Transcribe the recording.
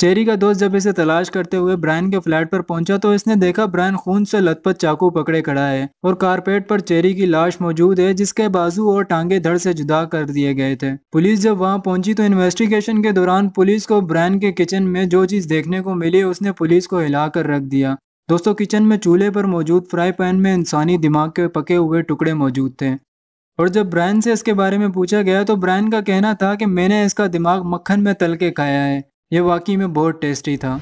cherry का दोस्त जब इसे तलाश करते हुए ब्रायन के फ्लैट पर पहुंचा तो इसने देखा ब्रायन खून से लथपथ चाकू पकड़े खड़ा है और कारपेट पर चेरी की लाश मौजूद है जिसके बाजू और टांगे धड़ से जुदा कर दिए गए थे पुलिस जब वहां पहुंची तो इन्वेस्टिगेशन के दौरान पुलिस को ब्रायन के किचन में जो चीज देखने को मिली उसने पुलिस को हिला कर रख दिया दोस्तों किचन में चूल्हे पर मौजूद फ्राई पैन में इंसानी दिमाग के पके हुए टुकड़े मौजूद थे और जब ब्रायन से इसके बारे में पूछा गया तो ब्रायन का कहना था कि मैंने इसका दिमाग मक्खन में तल के खाया है ये वाकई में बहुत टेस्टी था